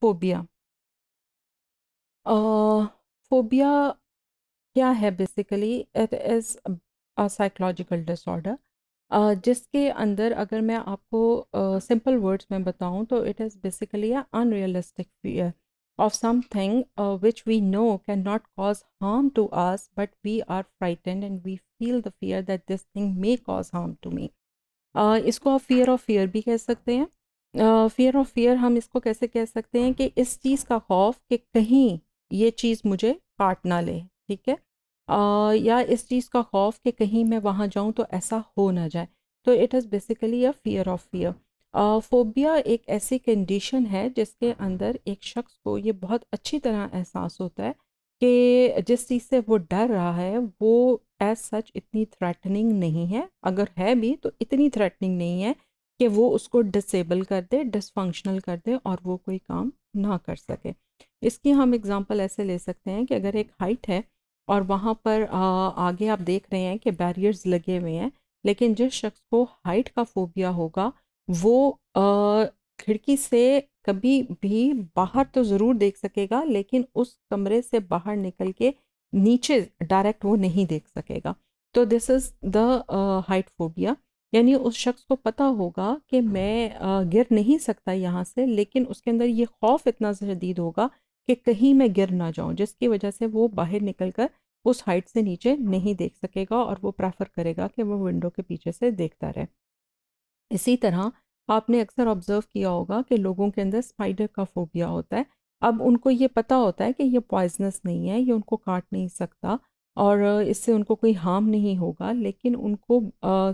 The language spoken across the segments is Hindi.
फोबिया फोबिया क्या है basically it is a psychological disorder जिसके अंदर अगर मैं आपको सिंपल uh, वर्ड्स में बताऊं तो it is basically a unrealistic fear of something which we know can not cause harm to us but we are frightened and we feel the fear that this thing may cause harm to me इसको आप फियर ऑफ फियर भी कह सकते हैं फियर ऑफ फियर हम इसको कैसे कह सकते हैं कि इस चीज़ का खौफ कि कहीं ये चीज़ मुझे काट ना ले ठीक है uh, या इस चीज़ का खौफ कि कहीं मैं वहाँ जाऊँ तो ऐसा हो ना जाए तो it is basically a fear of fear phobia एक ऐसी कंडीशन है जिसके अंदर एक शख्स को ये बहुत अच्छी तरह एहसास होता है कि जिस चीज़ से वो डर रहा है वो एज सच इतनी थ्रेटनिंग नहीं है अगर है भी तो इतनी थ्रेटनिंग नहीं है कि वो उसको डिसेबल कर दे डिसफंक्शनल कर दे और वो कोई काम ना कर सके इसकी हम एग्ज़ाम्पल ऐसे ले सकते हैं कि अगर एक हाइट है और वहाँ पर आ, आगे आप देख रहे हैं कि बैरियर्स लगे हुए हैं लेकिन जिस शख्स को हाइट का फोबिया होगा वो आ, खिड़की से कभी भी बाहर तो ज़रूर देख सकेगा लेकिन उस कमरे से बाहर निकल के नीचे डायरेक्ट वो नहीं देख सकेगा तो this is the height phobia यानी उस शख्स को पता होगा कि हाँ। मैं गिर नहीं सकता यहाँ से लेकिन उसके अंदर ये खौफ इतना शदीद होगा कि कहीं मैं गिर ना जाऊँ जिसकी वजह से वो बाहर निकल कर उस हाइट से नीचे नहीं देख सकेगा और वो प्रेफर करेगा कि वो विंडो के पीछे से देखता रहे इसी तरह आपने अक्सर ऑब्ज़र्व किया होगा कि लोगों के अंदर स्पाइडर का फोबिया होता है अब उनको ये पता होता है कि ये पॉइजनस नहीं है ये उनको काट नहीं सकता और इससे उनको कोई हार्म नहीं होगा लेकिन उनको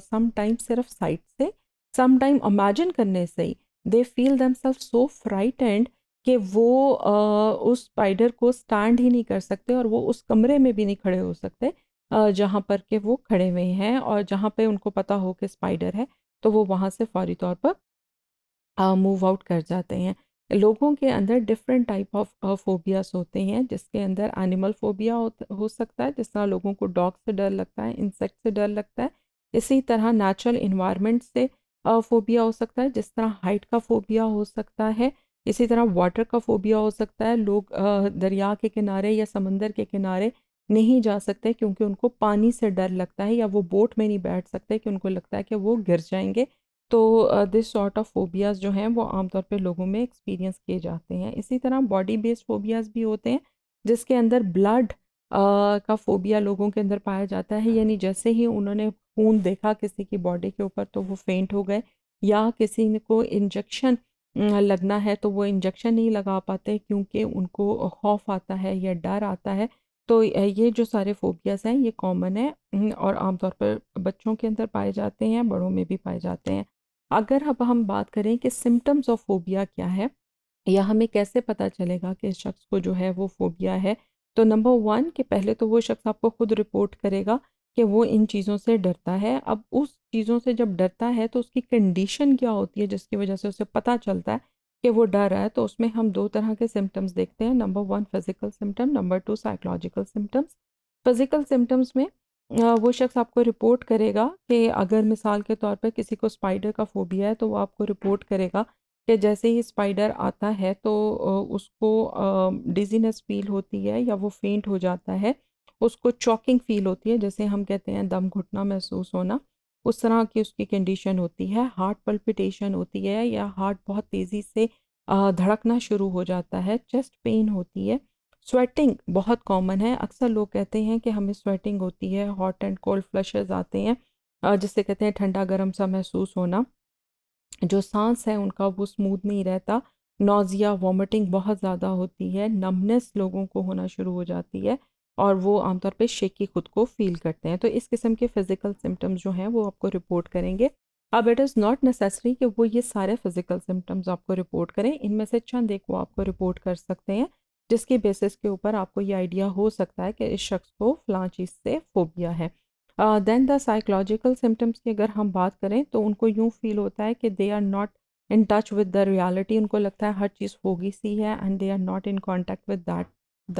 सम टाइम सिर्फ साइट से सम टाइम इमेजिन करने से ही they feel them self so and कि वो uh, उस स्पाइडर को स्टैंड ही नहीं कर सकते और वो उस कमरे में भी नहीं खड़े हो सकते जहाँ पर के वो खड़े हुए हैं और जहाँ पे उनको पता हो कि स्पाइडर है तो वो वहाँ से फौरी तौर पर मूव आउट कर जाते हैं लोगों के अंदर डिफरेंट टाइप ऑफ फोबियाज होते हैं जिसके अंदर एनिमल फोबिया हो, हो सकता है जिस तरह लोगों को डॉग से डर लगता है इंसेक्ट से डर लगता है इसी तरह नेचुरल इन्वायरमेंट से फोबिया हो सकता है जिस तरह हाइट का फोबिया हो सकता है इसी तरह वाटर का फोबिया हो सकता है लोग दरिया के किनारे या समंदर के किनारे नहीं जा सकते क्योंकि उनको पानी से डर लगता है या वो बोट में नहीं बैठ सकते कि उनको लगता है कि वो गिर जाएंगे तो दिस सॉर्ट ऑफ फोबियाज़ जो हैं वो आमतौर पे लोगों में एक्सपीरियंस किए जाते हैं इसी तरह बॉडी बेस्ड फोबियाज़ भी होते हैं जिसके अंदर ब्लड का फोबिया लोगों के अंदर पाया जाता है यानी जैसे ही उन्होंने खून देखा किसी की बॉडी के ऊपर तो वो फेंट हो गए या किसी को इंजेक्शन लगना है तो वो इंजेक्शन नहीं लगा पाते क्योंकि उनको खौफ आता है या डर आता है तो ये जो सारे फोबियाज़ हैं ये कॉमन है और आमतौर पर बच्चों के अंदर पाए जाते हैं बड़ों में भी पाए जाते हैं अगर अब हम बात करें कि सिम्टम्स ऑफ फोबिया क्या है या हमें कैसे पता चलेगा कि इस शख्स को जो है वो फोबिया है तो नंबर वन के पहले तो वो शख्स आपको खुद रिपोर्ट करेगा कि वो इन चीज़ों से डरता है अब उस चीज़ों से जब डरता है तो उसकी कंडीशन क्या होती है जिसकी वजह से उसे पता चलता है कि वो डर रहा है तो उसमें हम दो तरह के सिम्टम्स देखते हैं number one physical symptom number two psychological symptoms physical symptoms में वो शख्स आपको रिपोर्ट करेगा कि अगर मिसाल के तौर पर किसी को स्पाइडर का फोबिया है तो वो आपको रिपोर्ट करेगा कि जैसे ही स्पाइडर आता है तो उसको डिजीनेस फील होती है या वो फेंट हो जाता है उसको चॉकिंग फील होती है जैसे हम कहते हैं दम घुटना महसूस होना उस तरह की उसकी कंडीशन होती है हार्ट पल्पिटेशन होती है या हार्ट बहुत तेज़ी से धड़कना शुरू हो जाता है चेस्ट पेन होती है स्वेटिंग बहुत कॉमन है अक्सर लोग कहते हैं कि हमें स्वेटिंग होती है हॉट एंड कोल्ड फ्लशेज आते हैं जिससे कहते हैं ठंडा गर्म सा महसूस होना जो सांस है उनका वो स्मूथ नहीं रहता नोज़िया वॉमिटिंग बहुत ज़्यादा होती है नमनेस लोगों को होना शुरू हो जाती है और वो आमतौर पे शेकी खुद को फील करते हैं तो इस किस्म के फिज़िकल सिम्टम्स जो हैं वो आपको रिपोर्ट करेंगे अब इट इज़ नॉट नेसेसरी कि वो ये सारे फिज़िकल सिम्टम्स आपको रिपोर्ट करें इनमें से चंद एक वो आपको रिपोर्ट कर सकते हैं जिसके बेसिस के ऊपर आपको ये आइडिया हो सकता है कि इस शख्स को फ़लाँ चीज़ से फोबिया है देन द साइकोलॉजिकल सिम्टम्स की अगर हम बात करें तो उनको यूँ फील होता है कि they are not in touch with the reality उनको लगता है हर चीज़ होगी सी है and they are not in contact with that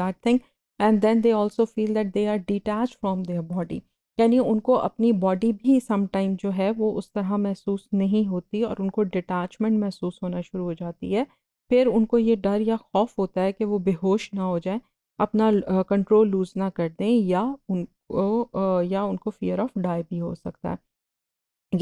that thing and then they also feel that they are detach from their body यानी उनको अपनी बॉडी भी समटाइम जो है वो उस तरह महसूस नहीं होती और उनको डिटैचमेंट महसूस होना शुरू हो जाती है फिर उनको ये डर या खौफ होता है कि वो बेहोश ना हो जाए अपना कंट्रोल लूज़ ना कर दें या उनको या उनको फियर ऑफ डाई भी हो सकता है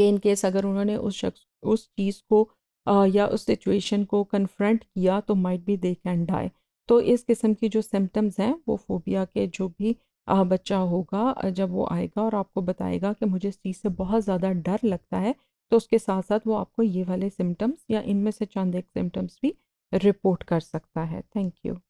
ये इन केस अगर उन्होंने उस शख्स उस चीज़ को आ, या उस सिचुएशन को कन्फ्रंट किया तो might be they can die तो इस किस्म की जो सिम्टम्स हैं वो फोबिया के जो भी आ, बच्चा होगा जब वो आएगा और आपको बताएगा कि मुझे इस चीज़ से बहुत ज़्यादा डर लगता है तो उसके साथ साथ वो आपको ये वाले सिम्टम्स या इनमें से चंद एक सिम्टम्स भी रिपोर्ट कर सकता है थैंक यू